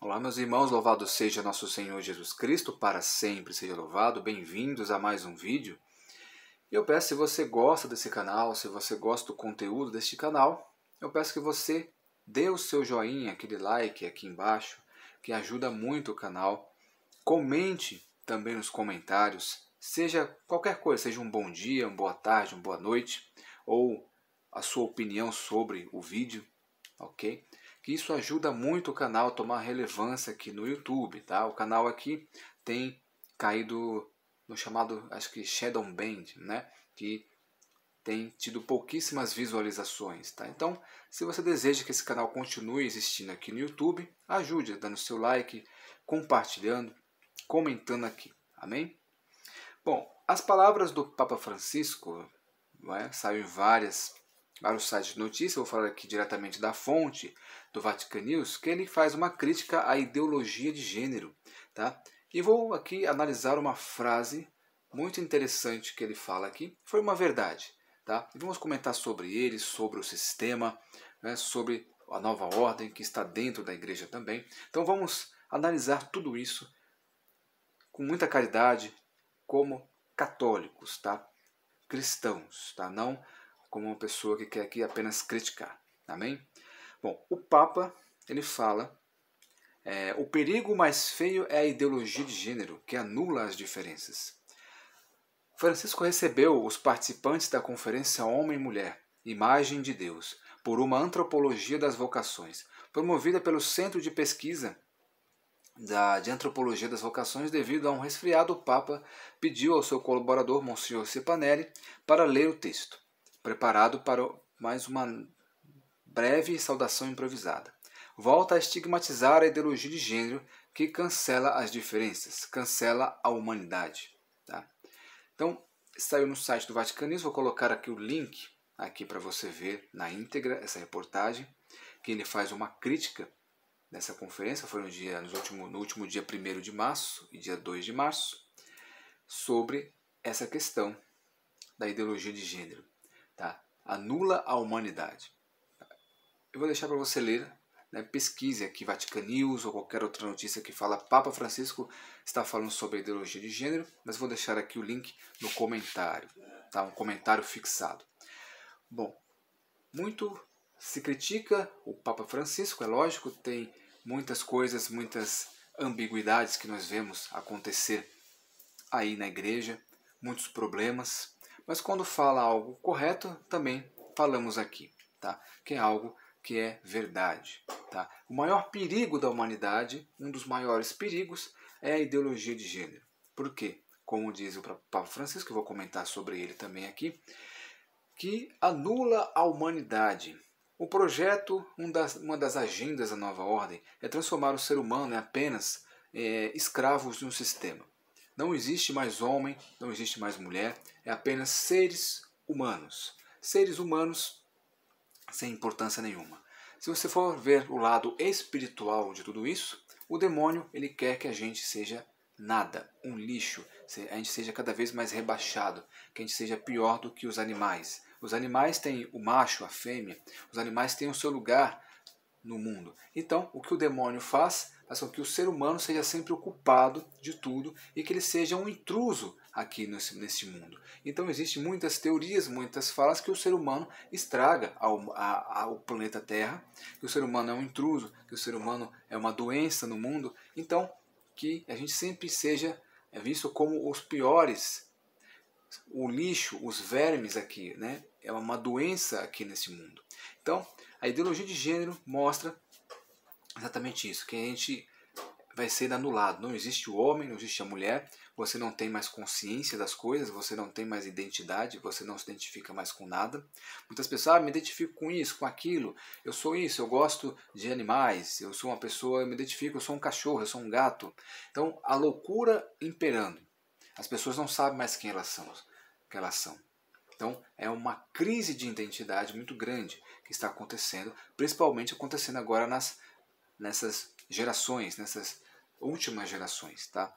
Olá, meus irmãos, louvado seja nosso Senhor Jesus Cristo, para sempre seja louvado. Bem-vindos a mais um vídeo. Eu peço, se você gosta desse canal, se você gosta do conteúdo deste canal, eu peço que você dê o seu joinha, aquele like aqui embaixo, que ajuda muito o canal. Comente também nos comentários, seja qualquer coisa, seja um bom dia, uma boa tarde, uma boa noite, ou a sua opinião sobre o vídeo, ok? que isso ajuda muito o canal a tomar relevância aqui no YouTube, tá? O canal aqui tem caído no chamado, acho que Shadow Band, né? Que tem tido pouquíssimas visualizações, tá? Então, se você deseja que esse canal continue existindo aqui no YouTube, ajude dando seu like, compartilhando, comentando aqui, amém? Bom, as palavras do Papa Francisco né, saiu em várias para o site de notícia, vou falar aqui diretamente da fonte do Vatican News, que ele faz uma crítica à ideologia de gênero, tá? E vou aqui analisar uma frase muito interessante que ele fala aqui. Foi uma verdade, tá? E vamos comentar sobre ele, sobre o sistema, né, sobre a nova ordem que está dentro da igreja também. Então vamos analisar tudo isso com muita caridade, como católicos, tá? Cristãos, tá? Não como uma pessoa que quer aqui apenas criticar. Amém? Bom, o Papa ele fala: é, o perigo mais feio é a ideologia de gênero, que anula as diferenças. Francisco recebeu os participantes da conferência Homem e Mulher, Imagem de Deus, por uma antropologia das vocações, promovida pelo Centro de Pesquisa da, de Antropologia das Vocações, devido a um resfriado, o Papa pediu ao seu colaborador, Monsenhor Cipanelli, para ler o texto preparado para mais uma breve saudação improvisada. Volta a estigmatizar a ideologia de gênero que cancela as diferenças, cancela a humanidade. Tá? Então, saiu no site do Vaticanismo, vou colocar aqui o link aqui para você ver na íntegra essa reportagem, que ele faz uma crítica nessa conferência, foi no, dia, último, no último dia 1 de março e dia 2 de março, sobre essa questão da ideologia de gênero. Tá? Anula a humanidade. Eu vou deixar para você ler, né? pesquise aqui Vatican News ou qualquer outra notícia que fala Papa Francisco está falando sobre ideologia de gênero, mas vou deixar aqui o link no comentário, tá? um comentário fixado. Bom, muito se critica o Papa Francisco, é lógico, tem muitas coisas, muitas ambiguidades que nós vemos acontecer aí na igreja, muitos problemas, mas quando fala algo correto, também falamos aqui, tá? que é algo que é verdade. Tá? O maior perigo da humanidade, um dos maiores perigos, é a ideologia de gênero. Por quê? Como diz o Papa Francisco, que vou comentar sobre ele também aqui, que anula a humanidade. O projeto, um das, uma das agendas da nova ordem, é transformar o ser humano em apenas é, escravos de um sistema. Não existe mais homem, não existe mais mulher, é apenas seres humanos. Seres humanos sem importância nenhuma. Se você for ver o lado espiritual de tudo isso, o demônio ele quer que a gente seja nada, um lixo, a gente seja cada vez mais rebaixado, que a gente seja pior do que os animais. Os animais têm o macho, a fêmea, os animais têm o seu lugar no mundo. Então, o que o demônio faz faz com que o ser humano seja sempre ocupado de tudo e que ele seja um intruso aqui nesse, nesse mundo. Então existem muitas teorias, muitas falas que o ser humano estraga ao, a, ao planeta Terra, que o ser humano é um intruso, que o ser humano é uma doença no mundo. Então que a gente sempre seja visto como os piores, o lixo, os vermes aqui, né? É uma doença aqui nesse mundo. Então, a ideologia de gênero mostra Exatamente isso, que a gente vai ser anulado. Não existe o homem, não existe a mulher, você não tem mais consciência das coisas, você não tem mais identidade, você não se identifica mais com nada. Muitas pessoas ah, me identifico com isso, com aquilo, eu sou isso, eu gosto de animais, eu sou uma pessoa, eu me identifico, eu sou um cachorro, eu sou um gato. Então, a loucura imperando. As pessoas não sabem mais quem elas são. Quem elas são. Então, é uma crise de identidade muito grande que está acontecendo, principalmente acontecendo agora nas nessas gerações, nessas últimas gerações, tá?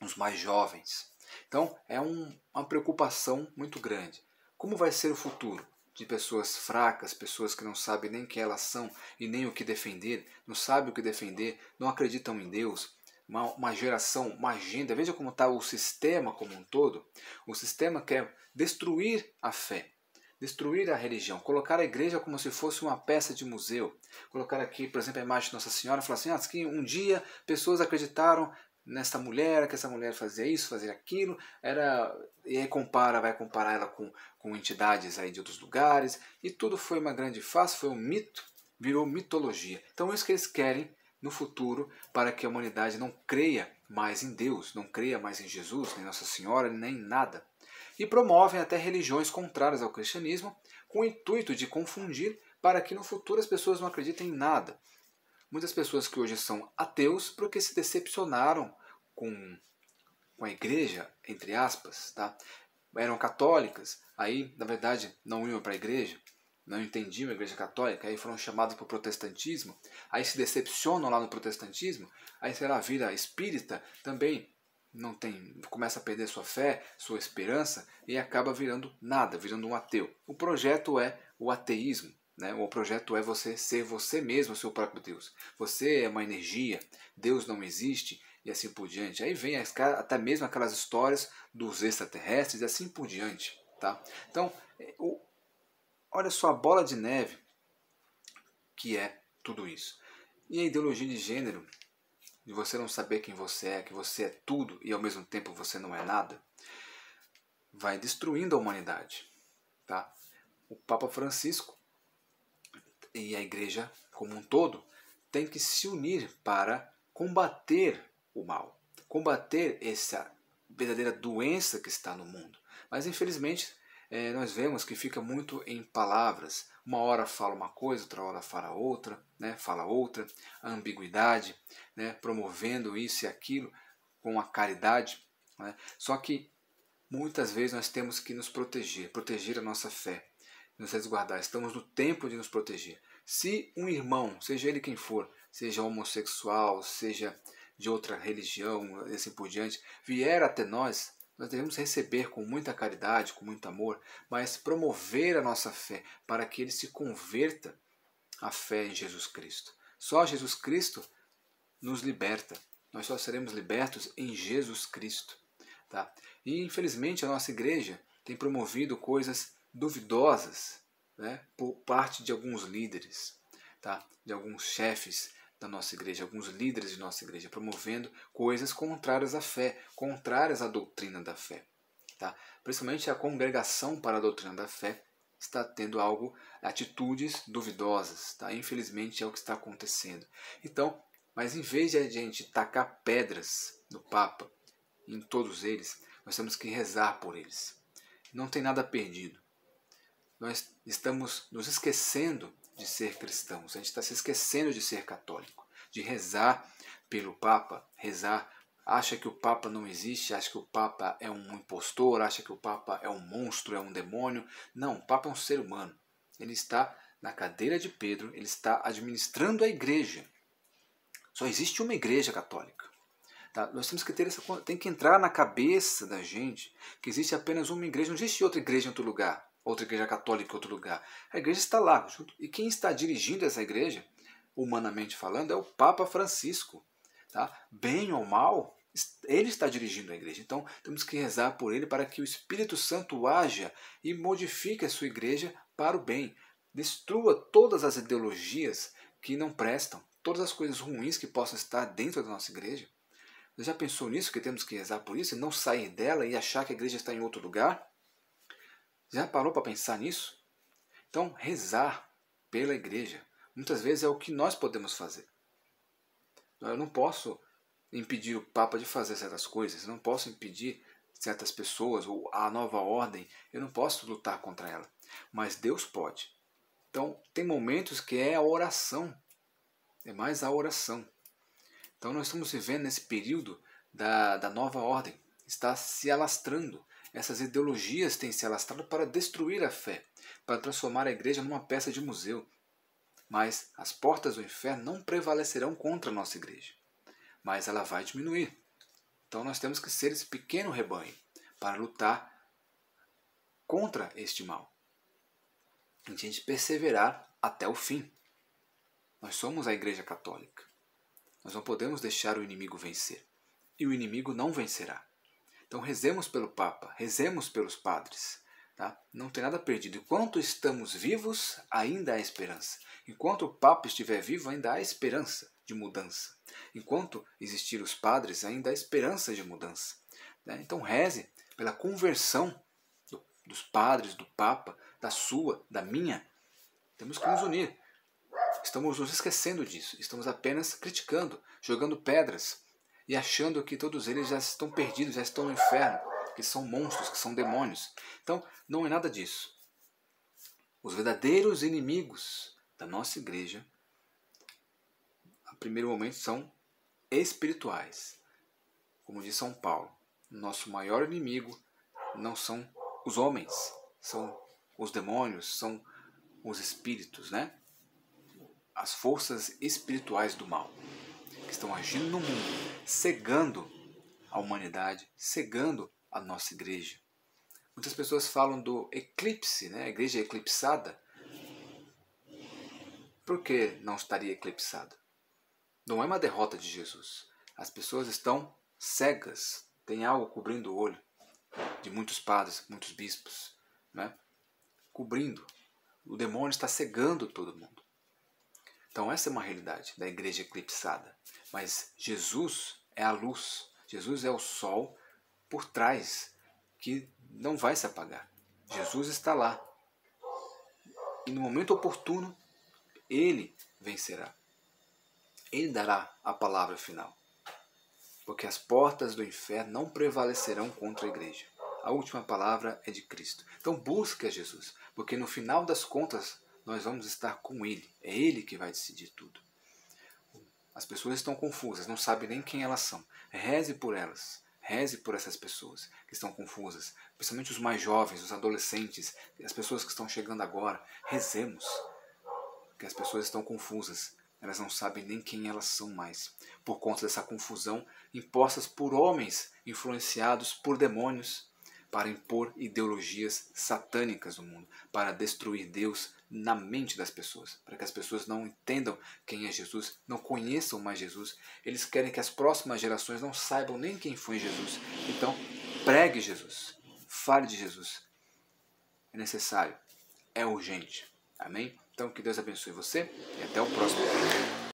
Os mais jovens. Então, é um, uma preocupação muito grande. Como vai ser o futuro de pessoas fracas, pessoas que não sabem nem quem elas são e nem o que defender, não sabem o que defender, não acreditam em Deus? Uma, uma geração, uma agenda. Veja como está o sistema como um todo. O sistema quer destruir a fé destruir a religião, colocar a igreja como se fosse uma peça de museu. Colocar aqui, por exemplo, a imagem de Nossa Senhora, falar assim, ah, que um dia pessoas acreditaram nesta mulher, que essa mulher fazia isso, fazia aquilo, era e aí compara, vai comparar ela com, com entidades aí de outros lugares, e tudo foi uma grande farsa, foi um mito, virou mitologia. Então é isso que eles querem no futuro para que a humanidade não creia mais em Deus, não creia mais em Jesus, nem Nossa Senhora, nem nada e promovem até religiões contrárias ao cristianismo com o intuito de confundir para que no futuro as pessoas não acreditem em nada. Muitas pessoas que hoje são ateus porque se decepcionaram com, com a igreja, entre aspas, tá? eram católicas, aí na verdade não iam para a igreja, não entendiam a igreja católica, aí foram chamados para o protestantismo, aí se decepcionam lá no protestantismo, aí será vira espírita, também não tem, começa a perder sua fé, sua esperança e acaba virando nada, virando um ateu. O projeto é o ateísmo. Né? O projeto é você ser você mesmo, seu próprio Deus. Você é uma energia, Deus não existe e assim por diante. Aí vem as, até mesmo aquelas histórias dos extraterrestres e assim por diante. Tá? Então, é, o, olha só a bola de neve que é tudo isso. E a ideologia de gênero de você não saber quem você é, que você é tudo e ao mesmo tempo você não é nada, vai destruindo a humanidade. Tá? O Papa Francisco e a Igreja como um todo têm que se unir para combater o mal, combater essa verdadeira doença que está no mundo. Mas infelizmente eh, nós vemos que fica muito em palavras, uma hora fala uma coisa, outra hora fala outra, né? fala outra, a ambiguidade, né? promovendo isso e aquilo com a caridade. Né? Só que muitas vezes nós temos que nos proteger, proteger a nossa fé, nos resguardar. Estamos no tempo de nos proteger. Se um irmão, seja ele quem for, seja homossexual, seja de outra religião, assim por diante, vier até nós, nós devemos receber com muita caridade, com muito amor, mas promover a nossa fé para que ele se converta à fé em Jesus Cristo. Só Jesus Cristo nos liberta. Nós só seremos libertos em Jesus Cristo. Tá? E infelizmente a nossa igreja tem promovido coisas duvidosas né, por parte de alguns líderes, tá? de alguns chefes da nossa igreja, alguns líderes de nossa igreja, promovendo coisas contrárias à fé, contrárias à doutrina da fé. Tá? Principalmente a congregação para a doutrina da fé está tendo algo, atitudes duvidosas. Tá? Infelizmente é o que está acontecendo. Então, mas em vez de a gente tacar pedras no Papa, em todos eles, nós temos que rezar por eles. Não tem nada perdido. Nós estamos nos esquecendo de ser cristãos, a gente está se esquecendo de ser católico, de rezar pelo Papa, rezar. Acha que o Papa não existe, acha que o Papa é um impostor, acha que o Papa é um monstro, é um demônio. Não, o Papa é um ser humano. Ele está na cadeira de Pedro, ele está administrando a igreja. Só existe uma igreja católica. Tá? Nós temos que ter essa, tem que entrar na cabeça da gente que existe apenas uma igreja, não existe outra igreja em outro lugar outra igreja católica em outro lugar. A igreja está lá. Junto. E quem está dirigindo essa igreja, humanamente falando, é o Papa Francisco. Tá? Bem ou mal, ele está dirigindo a igreja. Então, temos que rezar por ele para que o Espírito Santo haja e modifique a sua igreja para o bem. Destrua todas as ideologias que não prestam, todas as coisas ruins que possam estar dentro da nossa igreja. Você já pensou nisso, que temos que rezar por isso e não sair dela e achar que a igreja está em outro lugar? Já parou para pensar nisso? Então, rezar pela igreja muitas vezes é o que nós podemos fazer. Eu não posso impedir o Papa de fazer certas coisas, não posso impedir certas pessoas ou a nova ordem, eu não posso lutar contra ela, mas Deus pode. Então, tem momentos que é a oração, é mais a oração. Então, nós estamos vivendo nesse período da, da nova ordem, está se alastrando, essas ideologias têm se alastrado para destruir a fé, para transformar a igreja numa peça de museu. Mas as portas do inferno não prevalecerão contra a nossa igreja. Mas ela vai diminuir. Então nós temos que ser esse pequeno rebanho para lutar contra este mal. A gente perseverar até o fim. Nós somos a Igreja Católica. Nós não podemos deixar o inimigo vencer. E o inimigo não vencerá. Então rezemos pelo Papa, rezemos pelos padres. Tá? Não tem nada perdido. Enquanto estamos vivos, ainda há esperança. Enquanto o Papa estiver vivo, ainda há esperança de mudança. Enquanto existir os padres, ainda há esperança de mudança. Né? Então reze pela conversão do, dos padres, do Papa, da sua, da minha. Temos que nos unir. Estamos nos esquecendo disso. Estamos apenas criticando, jogando pedras e achando que todos eles já estão perdidos, já estão no inferno, que são monstros, que são demônios. Então, não é nada disso. Os verdadeiros inimigos da nossa igreja, a primeiro momento, são espirituais. Como diz São Paulo, nosso maior inimigo não são os homens, são os demônios, são os espíritos, né? As forças espirituais do mal que estão agindo no mundo cegando a humanidade, cegando a nossa igreja. Muitas pessoas falam do eclipse, né? a igreja é eclipsada. Por que não estaria eclipsada? Não é uma derrota de Jesus. As pessoas estão cegas, tem algo cobrindo o olho de muitos padres, muitos bispos, né? cobrindo. O demônio está cegando todo mundo. Então, essa é uma realidade da igreja eclipsada. Mas Jesus é a luz, Jesus é o sol por trás que não vai se apagar. Jesus está lá. E no momento oportuno, ele vencerá. Ele dará a palavra final. Porque as portas do inferno não prevalecerão contra a igreja. A última palavra é de Cristo. Então busque a Jesus, porque no final das contas nós vamos estar com ele. É ele que vai decidir tudo. As pessoas estão confusas, não sabem nem quem elas são. Reze por elas. Reze por essas pessoas que estão confusas, principalmente os mais jovens, os adolescentes, as pessoas que estão chegando agora. Rezemos, que as pessoas estão confusas, elas não sabem nem quem elas são mais, por conta dessa confusão impostas por homens influenciados por demônios para impor ideologias satânicas no mundo, para destruir Deus na mente das pessoas, para que as pessoas não entendam quem é Jesus, não conheçam mais Jesus. Eles querem que as próximas gerações não saibam nem quem foi Jesus. Então, pregue Jesus, fale de Jesus. É necessário, é urgente. Amém? Então, que Deus abençoe você e até o próximo vídeo.